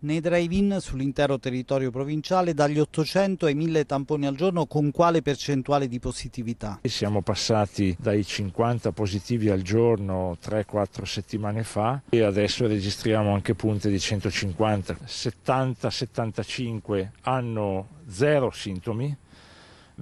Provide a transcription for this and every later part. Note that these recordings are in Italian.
Nei drive-in sull'intero territorio provinciale dagli 800 ai 1000 tamponi al giorno con quale percentuale di positività? Siamo passati dai 50 positivi al giorno 3-4 settimane fa e adesso registriamo anche punte di 150. 70-75 hanno zero sintomi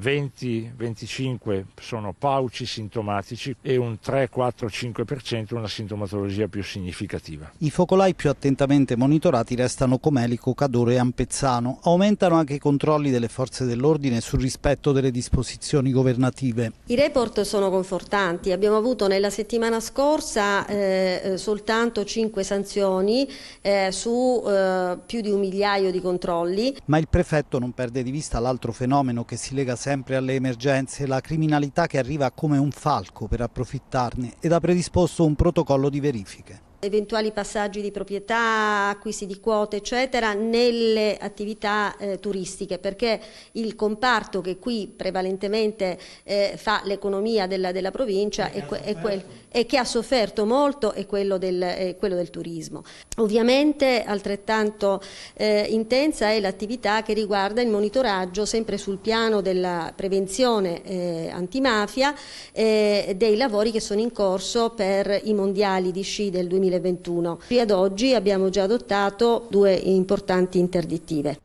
20-25 sono pauci sintomatici e un 3-4-5% una sintomatologia più significativa. I focolai più attentamente monitorati restano Comelico, Cadore e Ampezzano. Aumentano anche i controlli delle forze dell'ordine sul rispetto delle disposizioni governative. I report sono confortanti. Abbiamo avuto nella settimana scorsa eh, eh soltanto 5 sanzioni eh, su eh, più di un migliaio di controlli. Ma il prefetto non perde di vista l'altro fenomeno che si lega sempre Sempre alle emergenze, la criminalità che arriva come un falco per approfittarne ed ha predisposto un protocollo di verifiche eventuali passaggi di proprietà, acquisti di quote, eccetera, nelle attività eh, turistiche, perché il comparto che qui prevalentemente eh, fa l'economia della, della, provincia e, è, è quel, e che ha sofferto molto è quello del, è quello del turismo. Ovviamente altrettanto eh, intensa è l'attività che riguarda il monitoraggio sempre sul piano della prevenzione eh, antimafia eh, dei lavori che sono in corso per i mondiali di sci del 2020 2021. Qui ad oggi abbiamo già adottato due importanti interdittive.